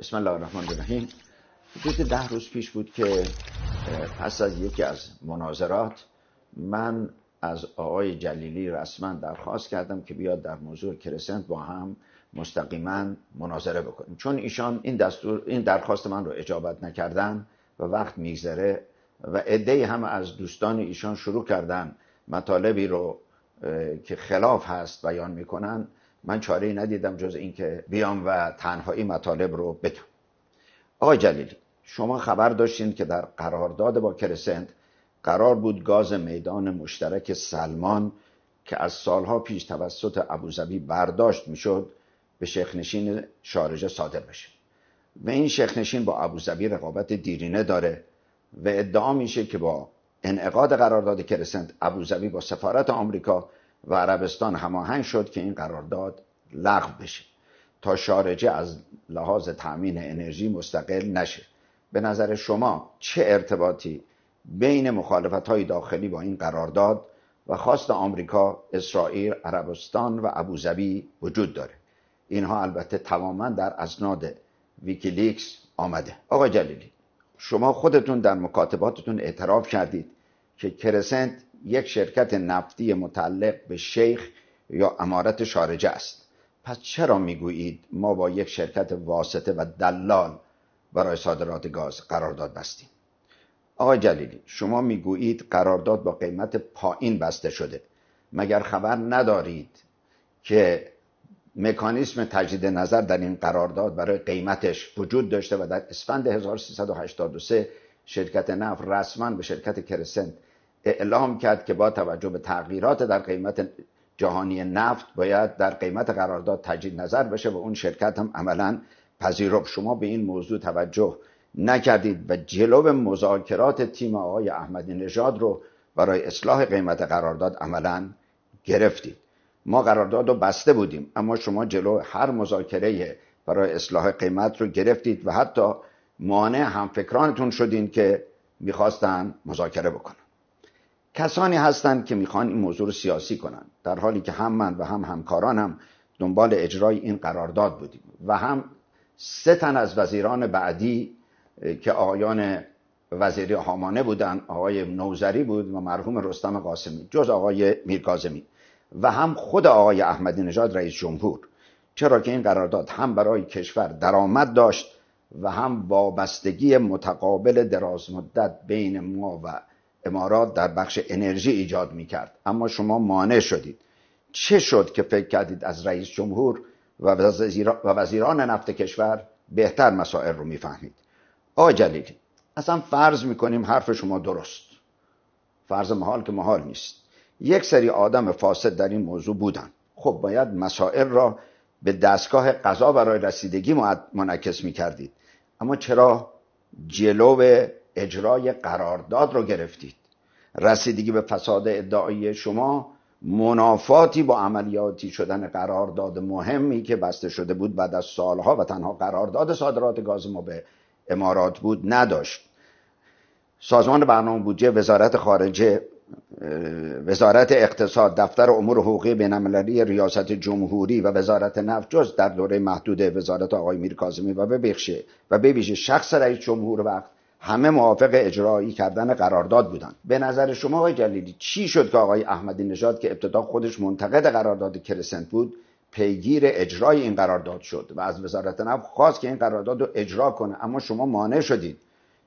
بسم الله الرحمن الرحیم حدود ده روز پیش بود که پس از یکی از مناظرات من از آقای جلیلی رسما درخواست کردم که بیاد در موضوع کرسنت با هم مستقیما مناظره بکنیم چون ایشان این دستور این درخواست من رو اجابت نکردن و وقت میگذره و عده هم از دوستان ایشان شروع کردن مطالبی رو که خلاف هست بیان میکنن من چاره ای ندیدم جز اینکه بیام و تنهایی مطالب رو بگم آقای جلیلی شما خبر داشتین که در قرارداد با کرسنت قرار بود گاز میدان مشترک سلمان که از سالها پیش توسط ابوظبی برداشت میشد به نشین شارجه صادر بشه و این نشین با ابوظبی رقابت دیرینه داره و ادعا میشه که با انعقاد قرارداد کرسنت ابوظبی با سفارت آمریکا و عربستان هماهنگ شد که این قرارداد لغو بشه تا شارجه از لحاظ تامین انرژی مستقل نشه به نظر شما چه ارتباطی بین مخالفت های داخلی با این قرارداد و خواست آمریکا، اسرائیل، عربستان و ابوظبی وجود داره اینها البته تماما در اسناد ویکیلیکس آمده آقای جلیلی شما خودتون در مکاتباتتون اعتراف کردید که کرسنت یک شرکت نفتی متعلق به شیخ یا امارت شارجه است پس چرا میگویید ما با یک شرکت واسطه و دلال برای صادرات گاز قرارداد بستیم آقای جلیلی شما میگویید قرارداد با قیمت پایین بسته شده مگر خبر ندارید که مکانیسم تجدید نظر در این قرارداد برای قیمتش وجود داشته و در اسفند 1383 شرکت نفت رسما به شرکت کرسنت اعلام کرد که با توجه به تغییرات در قیمت جهانی نفت باید در قیمت قرارداد تجدید نظر بشه و اون شرکت هم عملا پذیرفت شما به این موضوع توجه نکردید و جلو مذاکرات تیم آقای احمدی نژاد رو برای اصلاح قیمت قرارداد عملا گرفتید ما قرارداد رو بسته بودیم اما شما جلو هر مذاکره برای اصلاح قیمت رو گرفتید و حتی مانع همفکرانتون شدین که میخواستن مذاکره بکنن کسانی هستند که میخوان این موضوع رو سیاسی کنن در حالی که هم من و هم همکارانم دنبال اجرای این قرارداد بودیم و هم سه تن از وزیران بعدی که آقایان وزیری هامانه بودن آقای نوزری بود و مرحوم رستم قاسمی جز آقای میرکازمی و هم خود آقای احمدی نژاد رئیس جمهور چرا که این قرارداد هم برای کشور درآمد داشت و هم وابستگی متقابل درازمدت بین ما و امارات در بخش انرژی ایجاد کرد. اما شما مانع شدید چه شد که فکر کردید از رئیس جمهور و وزیران نفت کشور بهتر مسائل رو میفهمید آقا جلیلی اصلا فرض میکنیم حرف شما درست فرض محال که محال نیست یک سری آدم فاسد در این موضوع بودن خب باید مسائل را به دستگاه قضا برای رسیدگی منعکس می کردید اما چرا جلو اجرای قرارداد رو گرفتید رسیدگی به فساد ادعای شما منافاتی با عملیاتی شدن قرارداد مهمی که بسته شده بود بعد از سالها و تنها قرارداد صادرات گاز ما به امارات بود نداشت سازمان برنامه بودجه وزارت خارجه وزارت اقتصاد دفتر امور حقوقی بینالمللی ریاست جمهوری و وزارت نفت جز در دوره محدود وزارت آقای میر و ببخشه و ببیشه شخص رئیس جمهور وقت همه موافق اجرایی کردن قرارداد بودند به نظر شما آقای جلیلی چی شد که آقای احمدی نژاد که ابتدا خودش منتقد قرارداد کرسنت بود پیگیر اجرای این قرارداد شد و از وزارت نفت خواست که این قرارداد رو اجرا کنه اما شما مانع شدید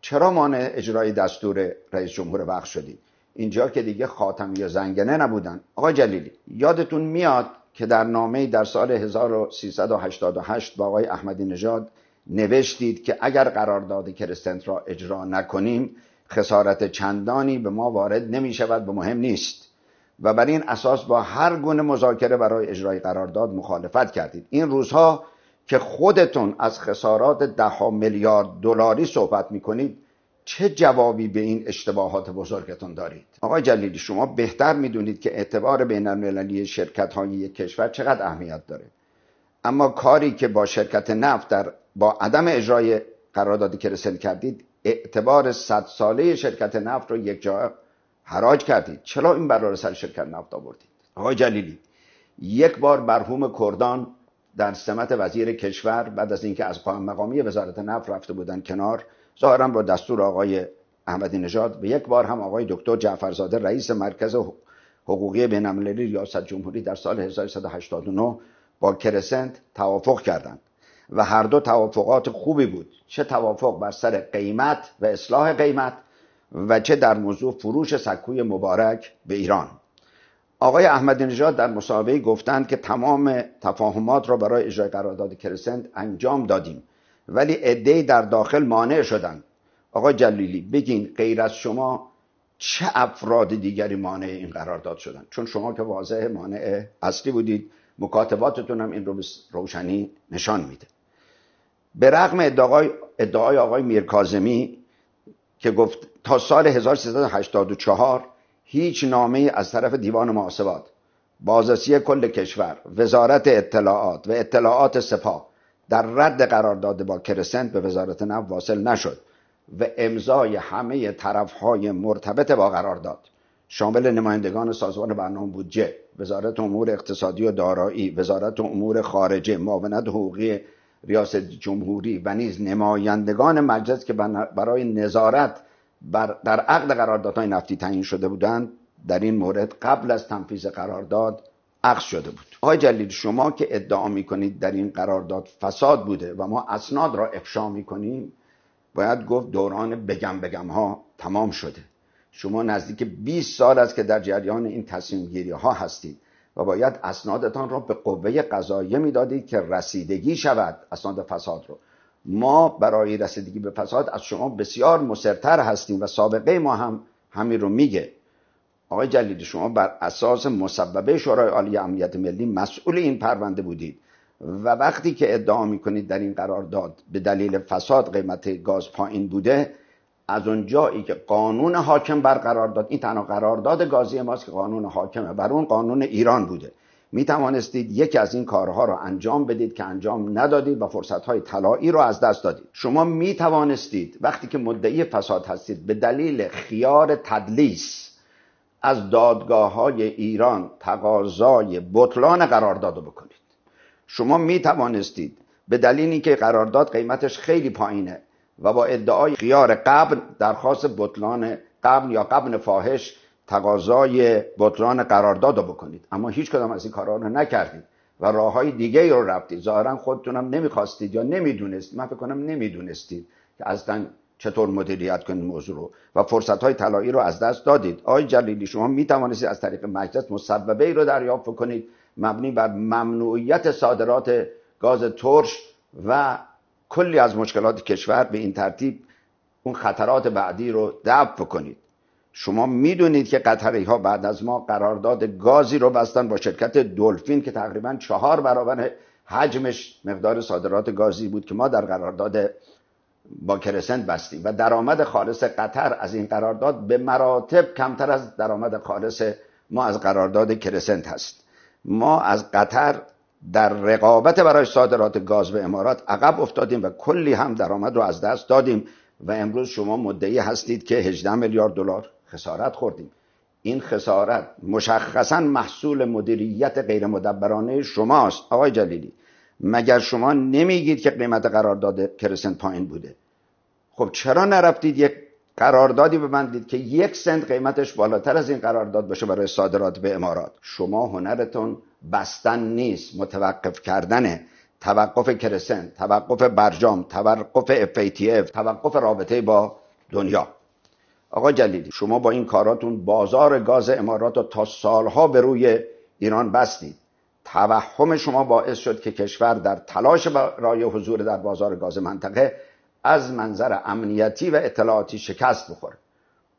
چرا مانع اجرای دستور رئیس جمهور وقت شدید اینجا که دیگه خاتم یا زنگنه نبودن آقای جلیلی یادتون میاد که در نامه در سال 1388 با آقای احمدی نژاد نوشتید که اگر قرارداد کرسنت را اجرا نکنیم خسارت چندانی به ما وارد نمی شود و مهم نیست و بر این اساس با هر گونه مذاکره برای اجرای قرارداد مخالفت کردید این روزها که خودتون از خسارات ده میلیارد دلاری صحبت می کنید چه جوابی به این اشتباهات بزرگتون دارید آقای جلیلی شما بهتر میدونید که اعتبار بین المللی شرکت های یک کشور چقدر اهمیت داره اما کاری که با شرکت نفت در با عدم اجرای قراردادی که رسل کردید اعتبار صد ساله شرکت نفت رو یک جا حراج کردید چرا این بلا سر شرکت نفت آوردید آقای جلیلی یک بار مرحوم کردان در سمت وزیر کشور بعد از اینکه از قائم مقامی وزارت نفت رفته بودن کنار ظاهرا با دستور آقای احمدی نژاد به یک بار هم آقای دکتر جعفرزاده رئیس مرکز حقوقی بین‌المللی ریاست جمهوری در سال 1189 با کرسنت توافق کردند و هر دو توافقات خوبی بود چه توافق بر سر قیمت و اصلاح قیمت و چه در موضوع فروش سکوی مبارک به ایران آقای احمد نژاد در مصاحبه گفتند که تمام تفاهمات را برای اجرای قرارداد کرسنت انجام دادیم ولی عده در داخل مانع شدند آقای جلیلی بگین غیر از شما چه افراد دیگری مانع این قرارداد شدن چون شما که واضح مانع اصلی بودید مکاتباتتون هم این رو روشنی نشان میده به رغم ادعای, ادعای آقای میرکازمی که گفت تا سال 1384 هیچ نامه از طرف دیوان محاسبات بازرسی کل کشور وزارت اطلاعات و اطلاعات سپاه در رد قرارداد با کرسنت به وزارت نو واصل نشد و امضای همه طرفهای مرتبط با قرارداد شامل نمایندگان سازمان برنامه بودجه وزارت امور اقتصادی و دارایی وزارت امور خارجه معاونت حقوقی ریاست جمهوری و نیز نمایندگان مجلس که برای نظارت بر در عقد قراردادهای نفتی تعیین شده بودند در این مورد قبل از تنفیذ قرارداد عقص شده بود آقای جلیل شما که ادعا میکنید در این قرارداد فساد بوده و ما اسناد را افشا میکنیم باید گفت دوران بگم بگم ها تمام شده شما نزدیک 20 سال است که در جریان این تصمیم گیری ها هستید و باید اسنادتان را به قوه قضاییه میدادید که رسیدگی شود اسناد فساد رو ما برای رسیدگی به فساد از شما بسیار مصرتر هستیم و سابقه ما هم همین رو میگه آقای جلیلی شما بر اساس مسببه شورای عالی امنیت ملی مسئول این پرونده بودید و وقتی که ادعا میکنید در این قرارداد به دلیل فساد قیمت گاز پایین بوده از اونجایی که قانون حاکم برقرار داد این تنها قرارداد گازی ماست که قانون حاکمه بر اون قانون ایران بوده می توانستید یکی از این کارها را انجام بدید که انجام ندادید و های طلایی را از دست دادید شما می توانستید وقتی که مدعی فساد هستید به دلیل خیار تدلیس از دادگاه های ایران تقاضای بطلان قرارداد بکنید شما می توانستید به دلیل که قرارداد قیمتش خیلی پایینه و با ادعای خیار قبل درخواست بطلان قبل یا قبل فاحش تقاضای بطلان قرارداد رو بکنید اما هیچ کدام از این کارها رو نکردید و راه های دیگه رو رفتید ظاهرا خودتونم نمیخواستید یا نمیدونستید من فکر کنم نمیدونستید که اصلا چطور مدیریت کنید موضوع رو و فرصت های طلایی رو از دست دادید آی جلیلی شما می توانستید از طریق مجلس مسببه ای رو دریافت کنید مبنی بر ممنوعیت صادرات گاز ترش و کلی از مشکلات کشور به این ترتیب اون خطرات بعدی رو دفع کنید شما میدونید که قطری ها بعد از ما قرارداد گازی رو بستن با شرکت دلفین که تقریبا چهار برابر حجمش مقدار صادرات گازی بود که ما در قرارداد با کرسنت بستیم و درآمد خالص قطر از این قرارداد به مراتب کمتر از درآمد خالص ما از قرارداد کرسنت هست ما از قطر در رقابت برای صادرات گاز به امارات عقب افتادیم و کلی هم درآمد رو از دست دادیم و امروز شما مدعی هستید که 18 میلیارد دلار خسارت خوردیم این خسارت مشخصا محصول مدیریت غیر مدبرانه شماست آقای جلیلی مگر شما نمیگید که قیمت قرارداد کرسنت پایین بوده خب چرا نرفتید یک قراردادی ببندید که یک سنت قیمتش بالاتر از این قرارداد باشه برای صادرات به امارات شما هنرتون بستن نیست متوقف کردن توقف کرسن توقف برجام توقف FATF توقف رابطه با دنیا آقا جلیلی شما با این کاراتون بازار گاز امارات رو تا سالها به روی ایران بستید توهم شما باعث شد که کشور در تلاش برای حضور در بازار گاز منطقه از منظر امنیتی و اطلاعاتی شکست بخوره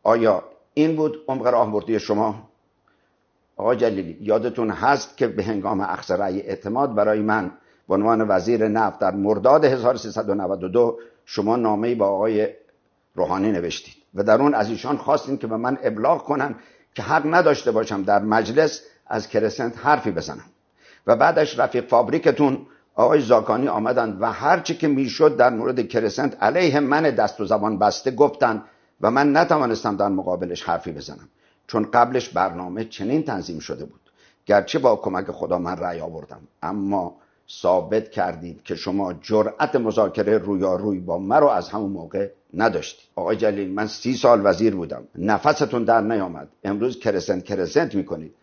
آیا این بود عمق راهبردی شما آقا جلیلی یادتون هست که به هنگام اخذ اعتماد برای من به عنوان وزیر نفت در مرداد 1392 شما نامه با آقای روحانی نوشتید و در اون از ایشان خواستین که به من ابلاغ کنن که حق نداشته باشم در مجلس از کرسنت حرفی بزنم و بعدش رفیق فابریکتون آقای زاکانی آمدند و هرچی که میشد در مورد کرسنت علیه من دست و زبان بسته گفتند و من نتوانستم در مقابلش حرفی بزنم چون قبلش برنامه چنین تنظیم شده بود گرچه با کمک خدا من رأی آوردم اما ثابت کردید که شما جرأت مذاکره روی با من رو از همون موقع نداشتی آقای جلیل من سی سال وزیر بودم نفستون در نیامد امروز کرسنت کرسنت میکنید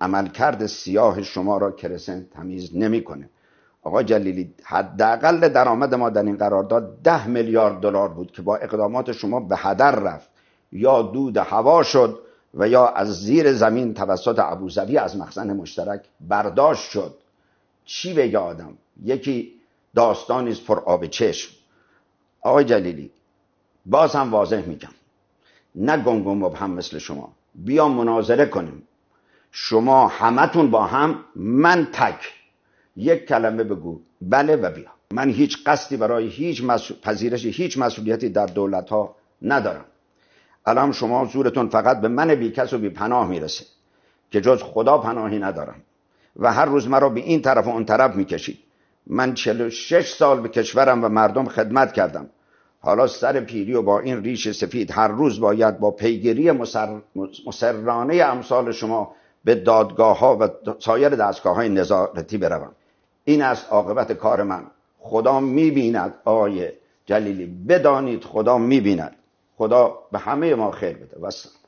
عملکرد سیاه شما را کرسنت تمیز نمیکنه آقای جلیلی حداقل درآمد ما در این قرارداد ده میلیارد دلار بود که با اقدامات شما به هدر رفت یا دود هوا شد و یا از زیر زمین توسط ابوظبی از مخزن مشترک برداشت شد چی بگه آدم یکی داستان پر آب چشم آقای جلیلی باز هم واضح میگم نه و هم مثل شما بیا مناظره کنیم شما همتون با هم من تک یک کلمه بگو بله و بیا من هیچ قصدی برای هیچ مسئول... پذیرش هیچ مسئولیتی در دولت ها ندارم الان شما زورتون فقط به من بیکس و بی پناه میرسه که جز خدا پناهی ندارم و هر روز مرا به این طرف و اون طرف میکشید من شش سال به کشورم و مردم خدمت کردم حالا سر پیری و با این ریش سفید هر روز باید با پیگیری مسر... امثال شما به دادگاه ها و سایر دستگاه های نظارتی بروم این است عاقبت کار من خدا میبیند آقای جلیلی بدانید خدا میبیند خدا به همه ما خیر بده واسه.